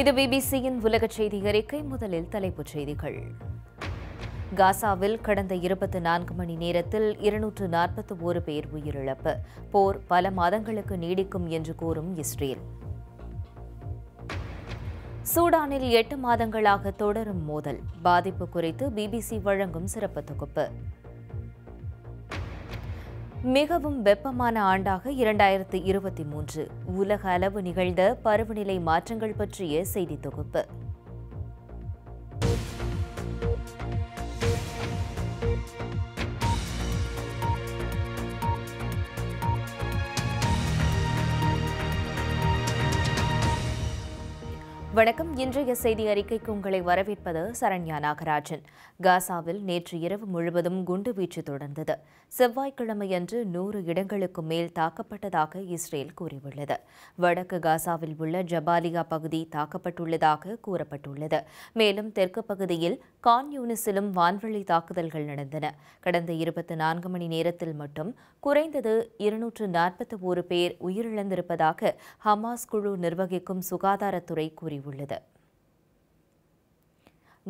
இது பிபிசியின் உலக செய்தி அறிக்கை முதலில் தலைப்புச் செய்திகள் காசாவில் கடந்த இருபத்தி நான்கு மணி நேரத்தில் இருநூற்று நாற்பத்தி ஓரு பேர் உயிரிழப்பு போர் பல மாதங்களுக்கு நீடிக்கும் என்று கூறும் இஸ்ரேல் சூடானில் எட்டு மாதங்களாக தொடரும் மோதல் பாதிப்பு குறித்து பிபிசி வழங்கும் சிறப்பு தொகுப்பு மிகவும் வெப்பமான ஆண்டாக இரண்டாயிரத்தி இருபத்தி மூன்று உலக அளவு நிகழ்ந்த பருவநிலை மாற்றங்கள் பற்றிய செய்தி தொகுப்பு வணக்கம் இன்றைய செய்தி அறிக்கைக்கு உங்களை வரவேற்பது சரண்யா நாகராஜன் காசாவில் நேற்று இரவு முழுவதும் குண்டுவீச்சு தொடர்ந்தது செவ்வாய்க்கிழமையன்று நூறு இடங்களுக்கு மேல் தாக்கப்பட்டதாக இஸ்ரேல் கூறியுள்ளது வடக்கு காசாவில் உள்ள ஜபாலியா பகுதி தாக்கப்பட்டுள்ளதாக கூறப்பட்டுள்ளது மேலும் தெற்கு பகுதியில் கான் யூனிஸிலும் வான்வெளி தாக்குதல்கள் நடந்தன கடந்த இருபத்தி நான்கு மணி நேரத்தில் மட்டும் குறைந்தது இருநூற்று நாற்பத்தி ஒரு பேர் உயிரிழந்திருப்பதாக ஹமாஸ் குழு நிர்வகிக்கும் சுகாதாரத்துறை கூறியுள்ளது உள்ளது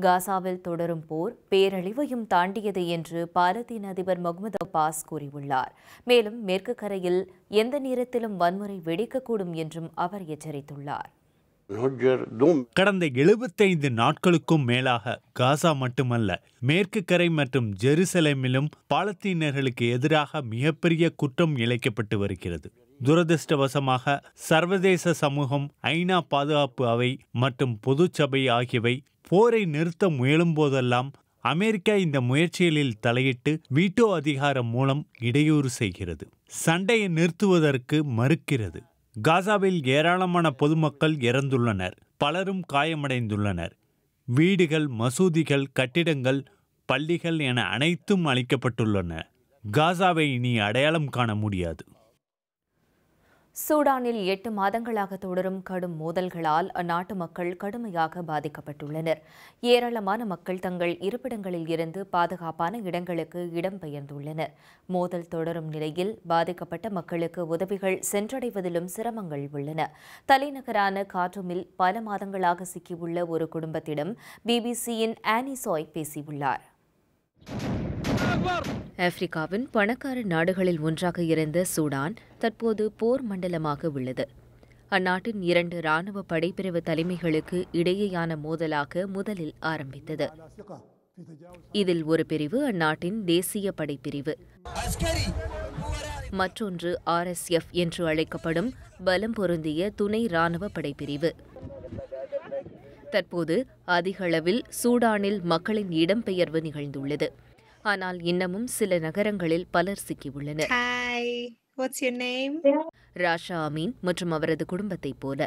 காசாவில் தொடரும் போர் பேரழிவையும் தாண்டியது என்று பாலத்தீன் அதிபர் முகமது அப்பாஸ் கூறியுள்ளார் மேலும் மேற்கு கரையில் எந்த நேரத்திலும் வன்முறை வெடிக்கக்கூடும் என்றும் அவர் எச்சரித்துள்ளார் கடந்த எழுபத்தைந்து நாட்களுக்கும் மேலாக காசா மட்டுமல்ல மேற்கு கரை மற்றும் ஜெருசலேமிலும் பாலத்தீனர்களுக்கு எதிராக மிகப்பெரிய குற்றம் இழைக்கப்பட்டு வருகிறது துரதிருஷ்டவசமாக சர்வதேச சமூகம் ஐநா பாதுகாப்பு அவை மற்றும் பொதுச்சபை ஆகியவை போரை நிறுத்த முயலும்போதெல்லாம் அமெரிக்கா இந்த முயற்சிகளில் தலையிட்டு வீட்டோ அதிகாரம் மூலம் இடையூறு செய்கிறது சண்டையை நிறுத்துவதற்கு மறுக்கிறது காசாவில் ஏராளமான பொதுமக்கள் இறந்துள்ளனர் பலரும் காயமடைந்துள்ளனர் வீடுகள் மசூதிகள் கட்டிடங்கள் பள்ளிகள் என அனைத்தும் அளிக்கப்பட்டுள்ளன காசாவை இனி அடையாளம் காண முடியாது சூடானில் எட்டு மாதங்களாக தொடரும் கடும் மோதல்களால் அந்நாட்டு மக்கள் கடுமையாக பாதிக்கப்பட்டுள்ளனர் ஏராளமான மக்கள் தங்கள் இருப்பிடங்களில் இருந்து பாதுகாப்பான இடங்களுக்கு இடம்பெயர்ந்துள்ளனர் மோதல் தொடரும் நிலையில் பாதிக்கப்பட்ட மக்களுக்கு உதவிகள் சென்றடைவதிலும் சிரமங்கள் உள்ளன தலைநகரான காற்றுமில் பல மாதங்களாக சிக்கியுள்ள ஒரு குடும்பத்திடம் பிபிசியின் ஆனிசாய் பேசியுள்ளார் ஆப்பிரிக்காவின் பணக்கார நாடுகளில் ஒன்றாக இருந்த சூடான் தற்போது போர் மண்டலமாக உள்ளது அந்நாட்டின் இரண்டு ராணுவ படைப்பிரிவு தலைமைகளுக்கு இடையேயான மோதலாக முதலில் ஆரம்பித்தது இதில் ஒரு பிரிவு அந்நாட்டின் தேசிய படைப்பிரிவு மற்றொன்று ஆர்எஸ்எஃப் என்று அழைக்கப்படும் பலம் பொருந்திய துணை இராணுவ படைப்பிரிவு தற்போது அதிகளவில் சூடானில் மக்களின் இடம்பெயர்வு நிகழ்ந்துள்ளது ஆனால் இன்னமும் சில நகரங்களில் பலர் சிக்கியுள்ளனர் ராஷா அமீன் மற்றும் அவரது குடும்பத்தைப் போல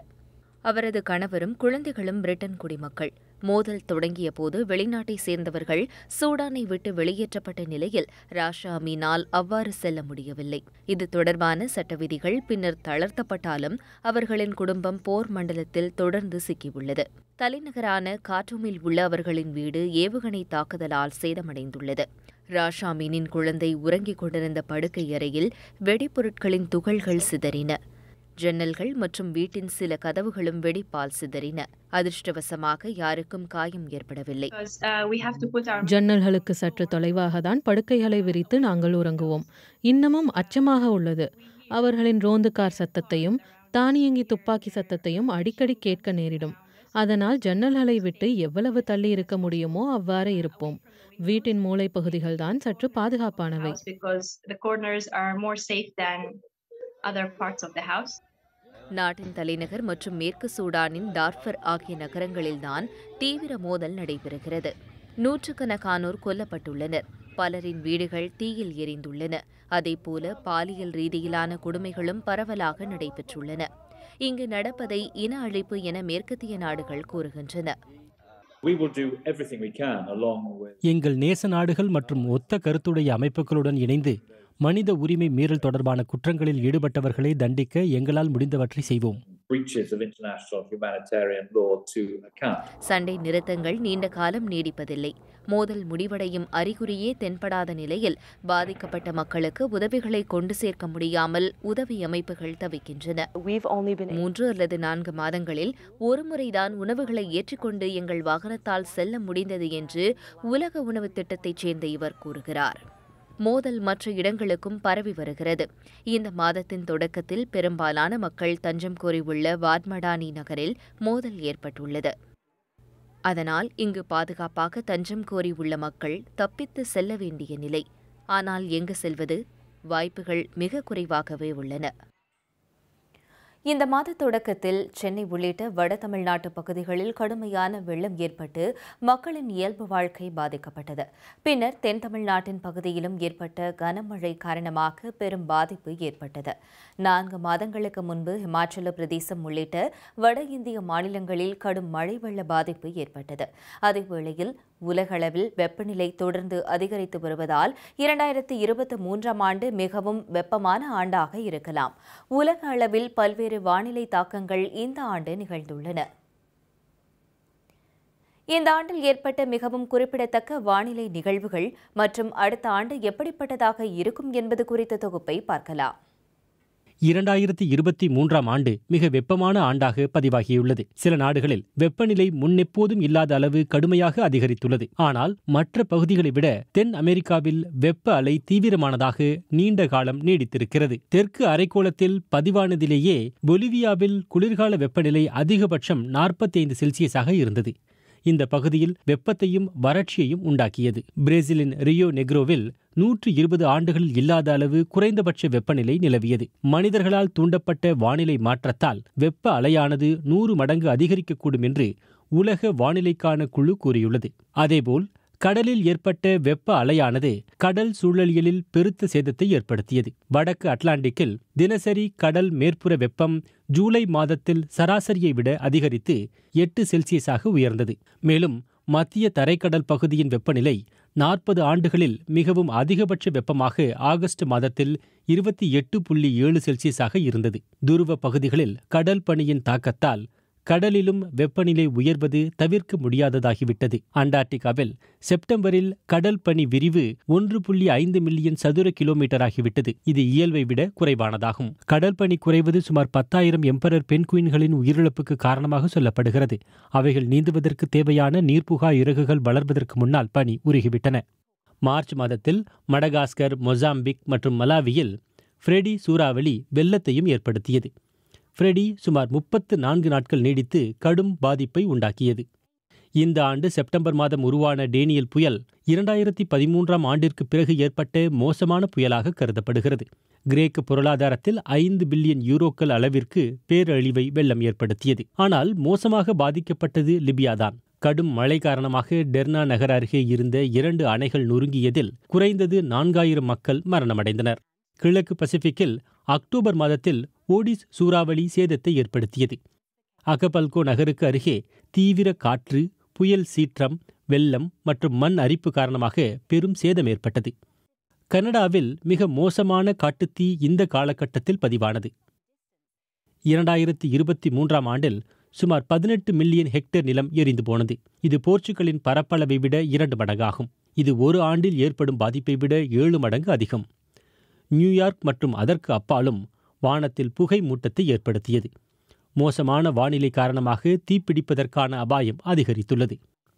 அவரது கணவரும் குழந்தைகளும் பிரிட்டன் குடிமக்கள் மோதல் தொடங்கிய போது வெளிநாட்டை சேர்ந்தவர்கள் சூடானை விட்டு வெளியேற்றப்பட்ட நிலையில் ராஷா அமீனால் அவ்வாறு செல்ல முடியவில்லை இது தொடர்பான சட்ட விதிகள் பின்னர் தளர்த்தப்பட்டாலும் அவர்களின் குடும்பம் போர் மண்டலத்தில் தொடர்ந்து சிக்கியுள்ளது தலைநகரான காட்டூமில் உள்ள அவர்களின் வீடு ஏவுகணை தாக்குதலால் சேதமடைந்துள்ளது ராஷாமீனின் குழந்தை உறங்கிக் கொண்டிருந்த படுக்கை அறையில் வெடிப்பொருட்களின் துகள்கள் சிதறின ஜன்னல்கள் மற்றும் வீட்டின் சில கதவுகளும் வெடிப்பால் சிதறின அதிர்ஷ்டவசமாக யாருக்கும் காயம் ஏற்படவில்லை uh, ஜன்னல்களுக்கு சற்று தொலைவாக தான் படுக்கைகளை விரித்து நாங்கள் உறங்குவோம் இன்னமும் அச்சமாக உள்ளது அவர்களின் ரோந்து கார் சத்தத்தையும் தானியங்கி துப்பாக்கி சத்தத்தையும் அடிக்கடி கேட்க நேரிடும் அதனால் ஜன்னல்களை விட்டு எவ்வளவு தள்ளி இருக்க முடியுமோ அவ்வாறு இருப்போம் வீட்டின் மூளை பகுதிகள் தான் சற்று பாதுகாப்பானவை நாட்டின் தலைநகர் மற்றும் மேற்கு சூடானின் டார்ஃபர் ஆகிய நகரங்களில்தான் தீவிர மோதல் நடைபெறுகிறது நூற்றுக்கணக்கானோர் கொல்லப்பட்டுள்ளனர் பலரின் வீடுகள் தீயில் எரிந்துள்ளன அதேபோல பாலியல் ரீதியிலான கொடுமைகளும் பரவலாக நடைபெற்றுள்ளன இங்கு நடப்பதை இன அழிப்பு என மேற்கத்திய நாடுகள் கூறுகின்றன எங்கள் நேச நாடுகள் மற்றும் ஒத்த கருத்துடைய அமைப்புகளுடன் இணைந்து மனித உரிமை மீறல் தொடர்பான குற்றங்களில் ஈடுபட்டவர்களை தண்டிக்க எங்களால் முடிந்தவற்றை செய்வோம் சண்டை நிறுத்தங்கள் நீண்ட காலம் நீடிப்பதில்லை மோதல் முடிவடையும் அறிகுறியே தென்படாத நிலையில் பாதிக்கப்பட்ட மக்களுக்கு உதவிகளை கொண்டு சேர்க்க முடியாமல் உதவி அமைப்புகள் தவிக்கின்றன மூன்று அல்லது நான்கு மாதங்களில் ஒருமுறைதான் உணவுகளை ஏற்றிக்கொண்டு எங்கள் வாகனத்தால் செல்ல முடிந்தது என்று உலக உணவு திட்டத்தைச் சேர்ந்த இவர் கூறுகிறார் மோதல் மற்ற இடங்களுக்கும் பரவி வருகிறது இந்த மாதத்தின் தொடக்கத்தில் பெரும்பாலான மக்கள் தஞ்சம் கோரியுள்ள வாட்மடானி நகரில் மோதல் ஏற்பட்டுள்ளது அதனால் இங்கு பாதுகாப்பாக தஞ்சம் கோரியுள்ள மக்கள் தப்பித்து செல்ல வேண்டிய நிலை ஆனால் எங்கு செல்வது வாய்ப்புகள் மிக குறைவாகவே உள்ளன இந்த மாத தொடக்கத்தில் சென்னை உள்ளிட்ட வட தமிழ்நாட்டு பகுதிகளில் கடுமையான வெள்ளம் ஏற்பட்டு மக்களின் இயல்பு வாழ்க்கை பாதிக்கப்பட்டது பின்னர் தென் தமிழ்நாட்டின் பகுதியிலும் ஏற்பட்ட கனமழை காரணமாக பெரும் பாதிப்பு ஏற்பட்டது நான்கு மாதங்களுக்கு முன்பு ஹிமாச்சல பிரதேசம் உள்ளிட்ட வட இந்திய மாநிலங்களில் கடும் மழை வெள்ள பாதிப்பு ஏற்பட்டது அதேவேளையில் உலகளவில் வெப்பநிலை தொடர்ந்து அதிகரித்து வருவதால் இரண்டாயிரத்தி இருபத்தி மூன்றாம் ஆண்டு மிகவும் வெப்பமான ஆண்டாக இருக்கலாம் உலக அளவில் பல்வேறு வானிலை தாக்கங்கள் இந்த ஆண்டு நிகழ்ந்துள்ளன இந்த ஆண்டில் ஏற்பட்ட மிகவும் குறிப்பிடத்தக்க வானிலை நிகழ்வுகள் மற்றும் அடுத்த ஆண்டு எப்படிப்பட்டதாக இருக்கும் என்பது குறித்த தொகுப்பை பார்க்கலாம் இரண்டாயிரத்தி இருபத்தி மூன்றாம் ஆண்டு மிக வெப்பமான ஆண்டாக பதிவாகியுள்ளது சில நாடுகளில் வெப்பநிலை முன்னெப்போதும் இல்லாத அளவு கடுமையாக அதிகரித்துள்ளது ஆனால் மற்ற பகுதிகளை விட தென் அமெரிக்காவில் வெப்ப அலை தீவிரமானதாக நீண்ட காலம் நீடித்திருக்கிறது தெற்கு அரைக்கோளத்தில் பதிவானதிலேயே பொலிவியாவில் குளிர்கால வெப்பநிலை அதிகபட்சம் நாற்பத்தி ஐந்து செல்சியஸாக இருந்தது இந்த பகுதியில் வெப்பத்தையும் வறட்சியையும் உண்டாக்கியது பிரேசிலின் ரியோ நெக்ரோவில் நூற்று இருபது ஆண்டுகளில் இல்லாத அளவு குறைந்தபட்ச வெப்பநிலை நிலவியது மனிதர்களால் தூண்டப்பட்ட வானிலை மாற்றத்தால் வெப்ப அலையானது நூறு மடங்கு அதிகரிக்கக்கூடும் என்று உலக வானிலைக்கான குழு கூறியுள்ளது அதேபோல் கடலில் ஏற்பட்ட வெப்ப அலையானது கடல் சூழலியலில் பெருத்த சேதத்தை ஏற்படுத்தியது வடக்கு அட்லாண்டிக்கில் தினசரி கடல் மேற்புற வெப்பம் ஜூலை மாதத்தில் சராசரியை விட அதிகரித்து எட்டு செல்சியஸாக உயர்ந்தது மேலும் மத்திய தரைக்கடல் பகுதியின் வெப்பநிலை நாற்பது ஆண்டுகளில் மிகவும் அதிகபட்ச வெப்பமாக ஆகஸ்ட் மாதத்தில் இருபத்தி எட்டு புள்ளி ஏழு செல்சியஸாக இருந்தது துருவ பகுதிகளில் கடல் பணியின் தாக்கத்தால் கடலிலும் வெப்பநிலை உயர்வது தவிர்க்க முடியாததாகிவிட்டது அண்டார்டிகாவில் செப்டம்பரில் கடல் பனி விரிவு ஒன்று புள்ளி ஐந்து மில்லியன் சதுர கிலோமீட்டர் ஆகிவிட்டது இது இயல்பை விட குறைவானதாகும் கடல் பனி குறைவது சுமார் பத்தாயிரம் எம்பரர் பென்குயின்களின் உயிரிழப்புக்கு காரணமாக சொல்லப்படுகிறது அவைகள் நீந்துவதற்கு தேவையான நீர்ப்புகா இறகுகள் வளர்வதற்கு முன்னால் பனி உருகிவிட்டன மார்ச் மாதத்தில் மடகாஸ்கர் மொசாம்பிக் மற்றும் மலாவியில் ஃப்ரெடி சூறாவளி வெள்ளத்தையும் ஏற்படுத்தியது ஃப்ரெடி சுமார் முப்பத்து நான்கு நாட்கள் நீடித்து கடும் பாதிப்பை உண்டாக்கியது இந்த ஆண்டு செப்டம்பர் மாதம் உருவான டேனியல் புயல் இரண்டாயிரத்தி பதிமூன்றாம் ஆண்டிற்கு பிறகு ஏற்பட்ட மோசமான புயலாக கருதப்படுகிறது கிரேக்க பொருளாதாரத்தில் ஐந்து பில்லியன் யூரோக்கள் அளவிற்கு பேரழிவை வெள்ளம் ஏற்படுத்தியது ஆனால் மோசமாக பாதிக்கப்பட்டது லிபியாதான் கடும் மழை காரணமாக டெர்னா நகர் அருகே இருந்த இரண்டு அணைகள் நொறுங்கியதில் குறைந்தது நான்காயிரம் மக்கள் மரணமடைந்தனர் கிழக்கு பசிபிக்கில் அக்டோபர் மாதத்தில் ஓடிஸ் சூறாவளி சேதத்தை ஏற்படுத்தியது அகபல்கோ நகருக்கு அருகே தீவிர காற்று புயல் சீற்றம் வெள்ளம் மற்றும் மண் அரிப்பு காரணமாக பெரும் சேதம் ஏற்பட்டது கனடாவில் மிக மோசமான காட்டுத்தீ இந்த காலகட்டத்தில் பதிவானது இரண்டாயிரத்தி இருபத்தி மூன்றாம் ஆண்டில் சுமார் பதினெட்டு மில்லியன் ஹெக்டேர் நிலம் எரிந்து போனது இது போர்ச்சுகலின் பரப்பளவை விட இரண்டு மடங்காகும் இது ஒரு ஆண்டில் ஏற்படும் பாதிப்பை விட ஏழு மடங்கு அதிகம் நியூயார்க் மற்றும் அதற்கு அப்பாலும் வானத்தில் புகை மூட்டத்தை ஏற்படுத்தியது மோசமான வானிலை காரணமாக தீப்பிடிப்பதற்கான அபாயம் அதிகரித்துள்ளது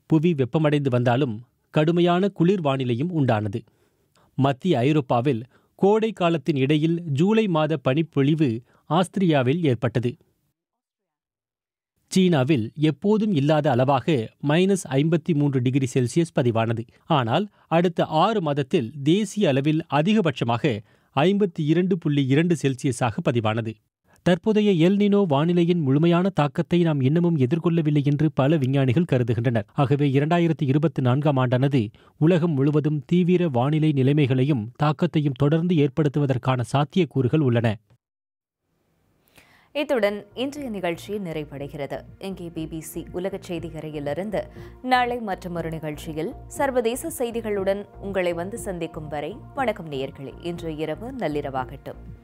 புவி வெப்பமடைந்து வந்தாலும் கடுமையான குளிர் வானிலையும் உண்டானது மத்திய ஐரோப்பாவில் கோடை காலத்தின் இடையில் ஜூலை மாத பனிப்பொழிவு ஆஸ்திரியாவில் ஏற்பட்டது சீனாவில் எப்போதும் இல்லாத அளவாக மைனஸ் ஐம்பத்தி மூன்று டிகிரி செல்சியஸ் பதிவானது ஆனால் அடுத்த ஆறு மாதத்தில் தேசிய அளவில் அதிகபட்சமாக ஐம்பத்தி இரண்டு புள்ளி இரண்டு செல்சியஸாக பதிவானது தற்போதைய எல்னினோ வானிலையின் முழுமையான தாக்கத்தை நாம் இன்னமும் எதிர்கொள்ளவில்லை என்று பல விஞ்ஞானிகள் கருதுகின்றனர் ஆகவே இரண்டாயிரத்தி இருபத்தி நான்காம் ஆண்டானது உலகம் முழுவதும் தீவிர வானிலை நிலைமைகளையும் தாக்கத்தையும் தொடர்ந்து ஏற்படுத்துவதற்கான சாத்தியக்கூறுகள் உள்ளன இத்துடன் இன்றைய நிகழ்ச்சி நிறைவடைகிறது இங்கே பிபிசி உலக செய்திகரையிலிருந்து நாளை மற்றொரு நிகழ்ச்சியில் சர்வதேச செய்திகளுடன் உங்களை வந்து சந்திக்கும் வரை வணக்கம் நேயர்களே இன்று இரவு நள்ளிரவாகட்டும்